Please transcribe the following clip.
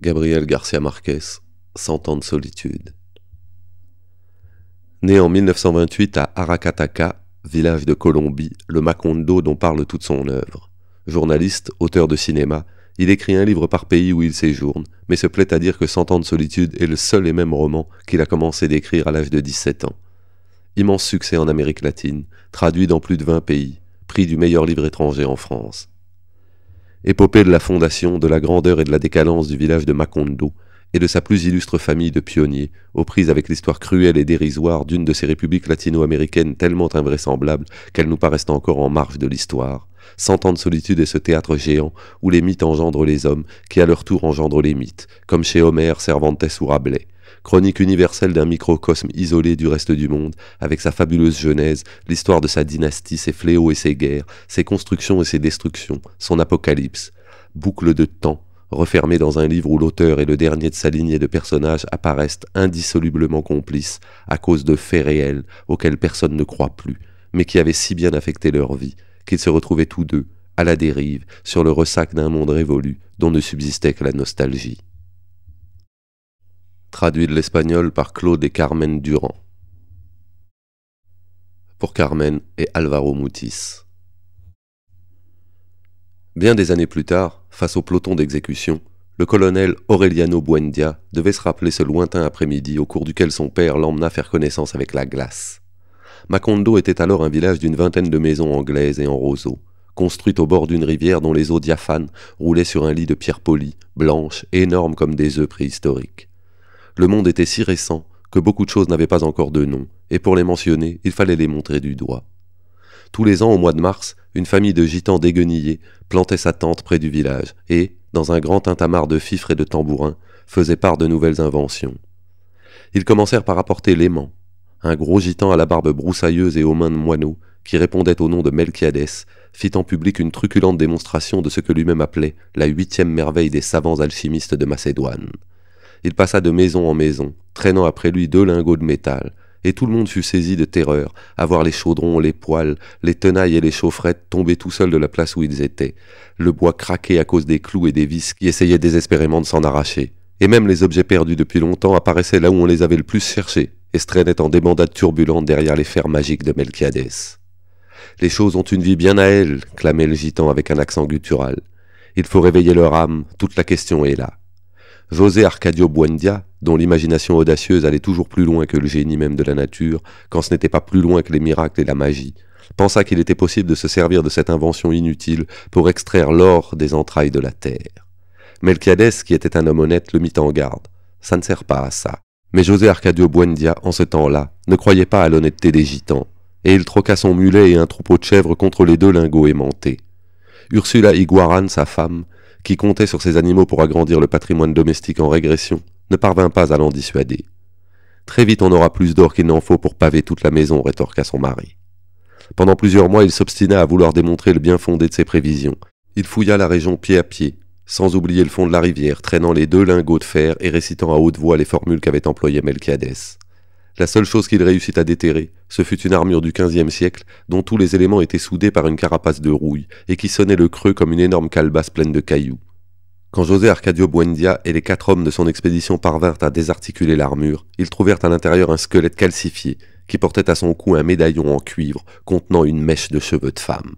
Gabriel Garcia Marquez, Cent ans de solitude. Né en 1928 à Aracataca, village de Colombie, le Macondo dont parle toute son œuvre. Journaliste, auteur de cinéma, il écrit un livre par pays où il séjourne, mais se plaît à dire que Cent ans de solitude est le seul et même roman qu'il a commencé d'écrire à l'âge de 17 ans. Immense succès en Amérique latine, traduit dans plus de 20 pays, prix du meilleur livre étranger en France épopée de la fondation, de la grandeur et de la décalence du village de Macondo, et de sa plus illustre famille de pionniers, aux prises avec l'histoire cruelle et dérisoire d'une de ces républiques latino-américaines tellement invraisemblables qu'elles nous paraissent encore en marge de l'histoire. Cent ans de solitude et ce théâtre géant où les mythes engendrent les hommes, qui à leur tour engendrent les mythes, comme chez Homère, Cervantes ou Rabelais chronique universelle d'un microcosme isolé du reste du monde, avec sa fabuleuse genèse, l'histoire de sa dynastie, ses fléaux et ses guerres, ses constructions et ses destructions, son apocalypse, boucle de temps, refermée dans un livre où l'auteur et le dernier de sa lignée de personnages apparaissent indissolublement complices à cause de faits réels auxquels personne ne croit plus, mais qui avaient si bien affecté leur vie qu'ils se retrouvaient tous deux, à la dérive, sur le ressac d'un monde révolu dont ne subsistait que la nostalgie traduit de l'espagnol par Claude et Carmen Durand. Pour Carmen et Alvaro Moutis. Bien des années plus tard, face au peloton d'exécution, le colonel Aureliano Buendia devait se rappeler ce lointain après-midi au cours duquel son père l'emmena faire connaissance avec la glace. Macondo était alors un village d'une vingtaine de maisons anglaises et en roseaux, construites au bord d'une rivière dont les eaux diaphanes roulaient sur un lit de pierres polies, blanches, énormes comme des œufs préhistoriques. Le monde était si récent que beaucoup de choses n'avaient pas encore de nom, et pour les mentionner, il fallait les montrer du doigt. Tous les ans, au mois de mars, une famille de gitans déguenillés plantait sa tente près du village et, dans un grand tintamarre de fifres et de tambourins, faisait part de nouvelles inventions. Ils commencèrent par apporter l'aimant, un gros gitan à la barbe broussailleuse et aux mains de moineaux, qui répondait au nom de Melchiadès, fit en public une truculente démonstration de ce que lui-même appelait la huitième merveille des savants alchimistes de Macédoine. Il passa de maison en maison, traînant après lui deux lingots de métal, et tout le monde fut saisi de terreur à voir les chaudrons, les poêles, les tenailles et les chaufferettes tomber tout seuls de la place où ils étaient, le bois craquer à cause des clous et des vis qui essayaient désespérément de s'en arracher, et même les objets perdus depuis longtemps apparaissaient là où on les avait le plus cherchés, et se traînaient en débandade turbulente derrière les fers magiques de Melchiades. « Les choses ont une vie bien à elles, clamait le gitan avec un accent guttural. Il faut réveiller leur âme, toute la question est là. José Arcadio Buendia, dont l'imagination audacieuse allait toujours plus loin que le génie même de la nature, quand ce n'était pas plus loin que les miracles et la magie, pensa qu'il était possible de se servir de cette invention inutile pour extraire l'or des entrailles de la terre. Melchiades, qui était un homme honnête, le mit en garde. Ça ne sert pas à ça. Mais José Arcadio Buendia, en ce temps-là, ne croyait pas à l'honnêteté des gitans, et il troqua son mulet et un troupeau de chèvres contre les deux lingots aimantés. Ursula Iguaran, sa femme, qui comptait sur ses animaux pour agrandir le patrimoine domestique en régression, ne parvint pas à l'en dissuader. Très vite on aura plus d'or qu'il n'en faut pour paver toute la maison, rétorqua son mari. Pendant plusieurs mois, il s'obstina à vouloir démontrer le bien fondé de ses prévisions. Il fouilla la région pied à pied, sans oublier le fond de la rivière, traînant les deux lingots de fer et récitant à haute voix les formules qu'avait employées Melchiades. La seule chose qu'il réussit à déterrer, ce fut une armure du XVe siècle, dont tous les éléments étaient soudés par une carapace de rouille, et qui sonnait le creux comme une énorme calebasse pleine de cailloux. Quand José Arcadio Buendia et les quatre hommes de son expédition parvinrent à désarticuler l'armure, ils trouvèrent à l'intérieur un squelette calcifié, qui portait à son cou un médaillon en cuivre contenant une mèche de cheveux de femme.